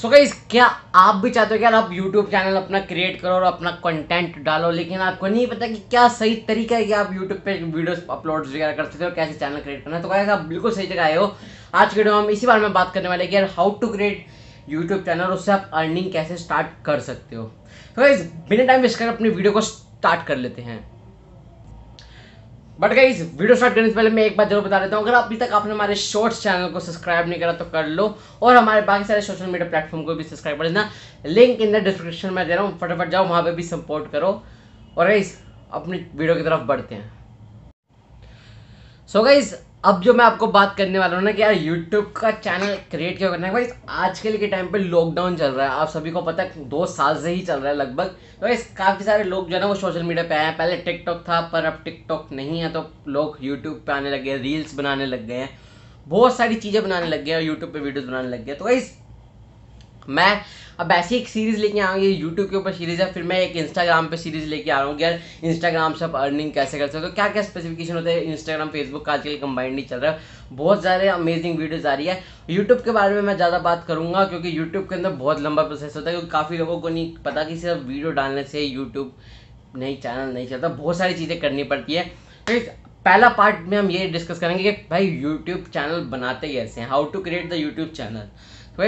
सो so क्या आप भी चाहते हो कि यार आप यूट्यूब चैनल अपना क्रिएट करो और अपना कंटेंट डालो लेकिन आपको नहीं पता कि क्या सही तरीका है कि आप यूट्यूब पे वीडियोस अपलोड वगैरह कर सकते हो कैसे चैनल क्रिएट करना है तो क्या आप बिल्कुल सही जगह आए हो आज के वीडियो में हम इसी बारे में बात करने वाले कि यार how to create YouTube channel उससे आप अर्निंग कैसे स्टार्ट कर सकते हो तो गाइज बिना टाइम वेस्ट कर अपनी वीडियो को स्टार्ट कर लेते हैं बट गाइज वीडियो स्टार्ट करने से पहले मैं एक बात जरूर बता देता हूँ अगर अभी तक आपने हमारे शॉर्ट्स चैनल को सब्सक्राइब नहीं करा तो कर लो और हमारे बाकी सारे सोशल मीडिया प्लेटफॉर्म को भी सब्सक्राइब कर देना लिंक इन द डिस्क्रिप्शन में दे रहा हूँ फटाफट जाओ वहाँ पे भी सपोर्ट करो और गाइज अपनी वीडियो की तरफ बढ़ते हैं सो so गाइज अब जो मैं आपको बात करने वाला हूँ ना कि यार यूट्यूब का चैनल क्रिएट क्यों करना है भाई कल के टाइम पे लॉकडाउन चल रहा है आप सभी को पता है दो साल से ही चल रहा है लगभग तो भाई काफ़ी सारे लोग जो है ना वो सोशल मीडिया पे आए हैं पहले टिकटॉक था पर अब टिकटॉक नहीं है तो लोग यूट्यूब पे आने लगे रील्स बनाने लग गए हैं बहुत सारी चीज़ें बनाने लग गए हैं यूट्यूब पर वीडियोज़ बनाने लग गए तो भाई मैं अब ऐसी एक सीरीज़ लेके आऊँगी यूट्यूब के ऊपर सीरीज़ है फिर मैं एक इंस्टाग्राम पे सीरीज़ लेके आ रहा हूँ यार इंस्टाग्राम से आप अर्निंग कैसे कर सकते हो क्या क्या स्पेसिफिकेशन होते हैं इंस्टाग्राम फेसबुक का आजकल कंबाइंड नहीं चल रहा है बहुत सारे अमेजिंग वीडियोज़ आ रही है यूट्यूब के बारे में मैं ज़्यादा बात करूँगा क्योंकि यूट्यूब के अंदर बहुत लंबा प्रोसेस होता है क्योंकि काफ़ी लोगों को नहीं पता कि सिर्फ वीडियो डालने से यूट्यूब नहीं चैनल नहीं चलता बहुत सारी चीज़ें करनी पड़ती है पहला पार्ट में हम ये डिस्कस करेंगे कि भाई यूट्यूब चैनल बनाते कैसे हैं how to create the YouTube channel तो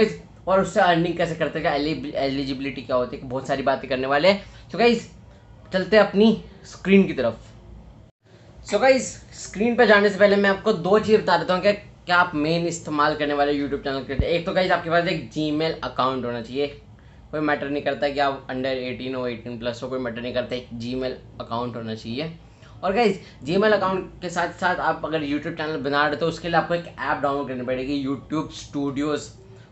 और उससे अर्निंग कैसे करते हैं एलिजिबिलिटी क्या होती है बहुत सारी बातें करने वाले हैं तो गाइज चलते हैं अपनी स्क्रीन की तरफ सो so गाइज स्क्रीन पर जाने से पहले मैं आपको दो चीज़ बता देता हूँ कि क्या आप मेन इस्तेमाल करने वाले यूट्यूब चैनल के एक तो गाइज आपके पास एक जी अकाउंट होना चाहिए कोई मैटर नहीं करता कि आप अंडर 18 हो 18 प्लस हो कोई मैटर नहीं करता एक जी अकाउंट होना चाहिए और गाइज जी अकाउंट के साथ साथ आप अगर यूट्यूब चैनल बना रहे तो उसके लिए आपको एक ऐप डाउनलोड करनी पड़ेगी यूट्यूब स्टूडियोज़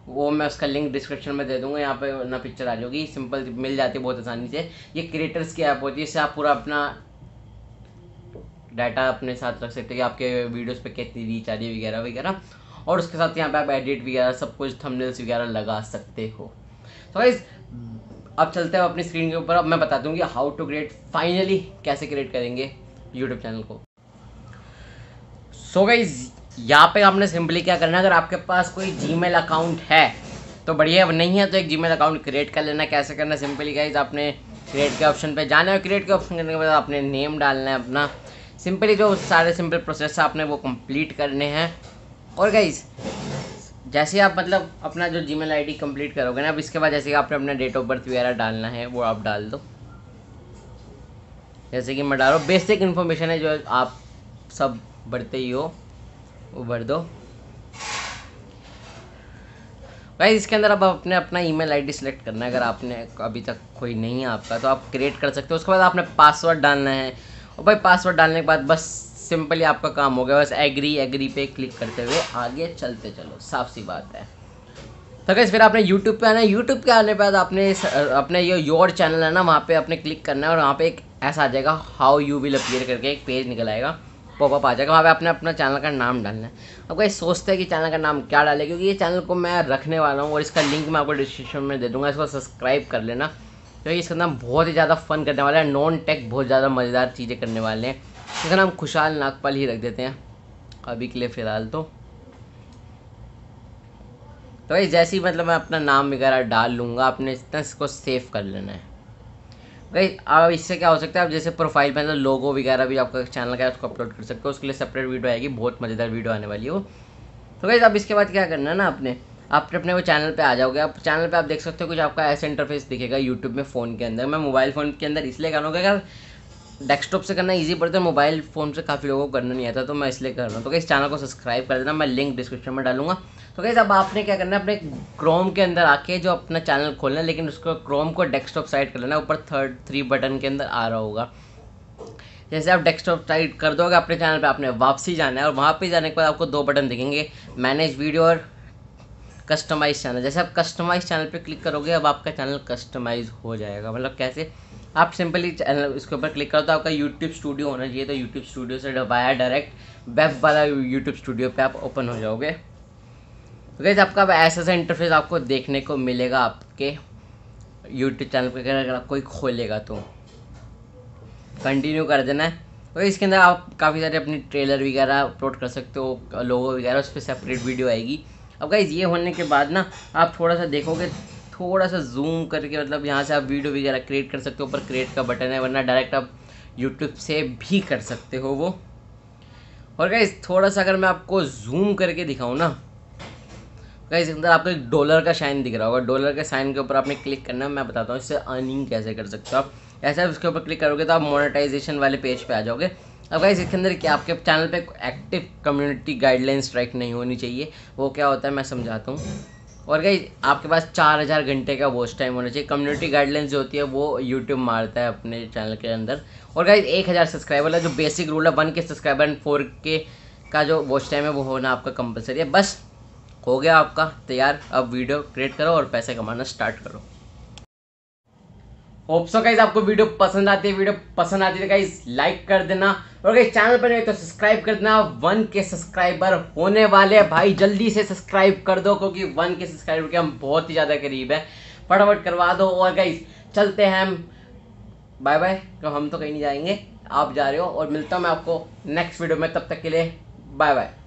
वो मैं उसका लिंक डिस्क्रिप्शन में दे दूंगा यहाँ पे ना पिक्चर आ जाऊंगी सिंपल मिल जाती है बहुत आसानी से ये क्रिएटर्स की ऐप होती है इससे आप पूरा अपना डाटा अपने साथ रख सकते हो कि आपके वीडियोस पे कितनी रीच आ रही है वगैरह वगैरह और उसके साथ यहाँ पे आप एडिट वगैरह सब कुछ थंबनेल्स वगैरह लगा सकते हो तो गाइज अब चलते हैं अपनी स्क्रीन के ऊपर अब मैं बता दूँगी हाउ टू क्रिएट फाइनली कैसे क्रिएट करेंगे यूट्यूब चैनल को सो so गाइज यहाँ पे आपने सिंपली क्या करना है अगर आपके पास कोई जीमेल अकाउंट है तो बढ़िया नहीं है तो एक जीमेल अकाउंट क्रिएट कर लेना कैसे करना सिंपली गाइज आपने क्रिएट के ऑप्शन पे जाना है क्रिएट के ऑप्शन करने के बाद आपने नेम डालना है अपना सिंपली जो सारे सिंपल प्रोसेस आपने वो कंप्लीट करने हैं और गाइज जैसे आप मतलब अपना जो जीमेल आईडी कंप्लीट करोगे ना अब इसके बाद जैसे कि आपने अपना डेट ऑफ बर्थ वगैरह डालना है वो आप डाल दो जैसे कि मैं डाल बेसिक इन्फॉर्मेशन है जो आप सब बढ़ते ही हो उबर दो भाई इसके अंदर अब अपने अपना ईमेल आईडी सिलेक्ट करना है अगर आपने अभी तक कोई नहीं है आपका तो आप क्रिएट कर सकते हो उसके बाद आपने पासवर्ड डालना है और भाई पासवर्ड डालने के बाद बस सिंपली आपका काम हो गया बस एग्री एग्री पे क्लिक करते हुए आगे चलते चलो साफ सी बात है तो कैसे फिर आपने यूट्यूब पे आना है यूट्यूब पे आने के बाद आपने अपने ये योर चैनल है ना वहाँ पे आपने क्लिक करना है और वहाँ पे एक ऐसा आ जाएगा हाउ यू विल अपीयर करके एक पेज निकल आएगा पॉपअप आ जाएगा वहाँ पे अपने अपना चैनल का नाम डालना है अब कहीं सोचते हैं कि चैनल का नाम क्या डालें क्योंकि ये चैनल को मैं रखने वाला हूँ और इसका लिंक मैं आपको डिस्क्रिप्शन में दे दूँगा इसको सब्सक्राइब कर लेना क्योंकि इसका नाम बहुत ही ज़्यादा फन करने वाला है नॉन टेक बहुत ज़्यादा मज़ेदार चीज़ें करने वाले हैं इसका नाम खुशहाल नागपाल ही रख देते हैं अभी के लिए फ़िलहाल तो तो भाई जैसे ही मतलब मैं अपना नाम वगैरह डाल लूँगा आपने इतना इसको सेव कर लेना है भाई अब इससे क्या हो सकता है आप जैसे प्रोफाइल में अंदर लोगो वगैरह भी आपका चैनल का है उसको अपलोड कर सकते हो उसके लिए सेपरेट वीडियो आएगी बहुत मज़ेदार वीडियो आने वाली हो तो भाई अब इसके बाद क्या करना है ना आपने आप अपने वो चैनल पे आ जाओगे आप चैनल पे आप देख सकते हो कुछ आपका ऐसा इंटरफेस दिखेगा यूट्यूब में फ़ोन के अंदर मैं मोबाइल फ़ोन के अंदर इसलिए कर लूँगा अगर डेस्कटॉप से करना ईजी पड़ता है मोबाइल फ़ोन से काफ़ी लोगों को करना नहीं आता तो मैं इसलिए कर रहा हूँ तो इस चैनल को सब्सक्राइब कर देना मैं लिंक डिस्क्रिप्शन में डालूंगा तो कैसे अब आपने क्या करना है अपने क्रोम के अंदर आके जो अपना चैनल खोलना है लेकिन उसको क्रोम को डेस्कटॉप साइड कर लेना ऊपर थर्ड थ्री बटन के अंदर आ रहा होगा जैसे आप डेस्कटॉप साइड कर दोगे अपने चैनल पे आपने वापसी जाना है और वहाँ पे जाने के बाद आपको दो बटन दिखेंगे मैनेज वीडियो और कस्टमाइज चैनल जैसे आप कस्टमाइज चैनल पे क्लिक करोगे अब आपका चैनल कस्टमाइज हो जाएगा मतलब कैसे आप सिंपली चैनल इसके ऊपर क्लिक करो तो आपका यूट्यूब स्टूडियो होना चाहिए तो यूट्यूब स्टूडियो से डबाया डायरेक्ट वेब वाला यूट्यूब स्टूडियो पर आप ओपन हो जाओगे तो गैस आपका ऐसा ऐसा इंटरफेस आपको देखने को मिलेगा आपके यूट्यूब चैनल पर अगर आप कोई खोलेगा तो कंटिन्यू कर देना है तो इसके अंदर आप काफ़ी सारे अपने ट्रेलर वगैरह अपलोड कर सकते हो लोगो वगैरह उस पर सेपरेट वीडियो आएगी अब गाइज ये होने के बाद ना आप थोड़ा सा देखोगे थोड़ा सा जूम करके मतलब यहाँ से आप वीडियो वगैरह क्रिएट कर सकते हो ऊपर क्रिएट का बटन है वरना डायरेक्ट आप यूट्यूब से भी कर सकते हो वो और गाइज थोड़ा सा अगर मैं आपको जूम करके दिखाऊँ ना गाइज अंदर आपको एक डॉलर का साइन दिख रहा होगा डॉलर के साइन के ऊपर आपने क्लिक करना है मैं बताता हूँ इससे अर्निंग कैसे कर सकते हो आप ऐसे आप इसके ऊपर क्लिक करोगे तो आप मोनेटाइजेशन वाले पेज पे आ जाओगे अब गाइज इसके अंदर क्या आपके चैनल पे एक्टिव कम्युनिटी गाइडलाइंस स्ट्राइक नहीं होनी चाहिए वो क्या होता है मैं समझाता हूँ और गाइज आपके पास चार हज़ार घंटे का वॉच टाइम होना चाहिए कम्युनिटी गाइडलाइंस जो होती है वो यूट्यूब मारता है अपने चैनल के अंदर और गाइज एक हज़ार सब्सक्राइबर है जो बेसिक रूल है one K subscriber and four K का जो वॉच टाइम है वो होना आपका कंपलसरी है बस हो गया आपका तैयार अब वीडियो क्रिएट करो और पैसे कमाना स्टार्ट करो होप्स सो गाइज आपको वीडियो पसंद आती है वीडियो पसंद आती है गाइज तो लाइक कर देना और गाइज चैनल पर नहीं तो सब्सक्राइब कर देना वन के सब्सक्राइबर होने वाले भाई जल्दी से सब्सक्राइब कर दो क्योंकि वन के सब्सक्राइबर के हम बहुत ही ज़्यादा करीब है फटाफट करवा दो और गाइज चलते हैं हम बाय बाय तो हम तो कहीं नहीं जाएंगे आप जा रहे हो और मिलता हूँ मैं आपको नेक्स्ट वीडियो में तब तक के लिए बाय बाय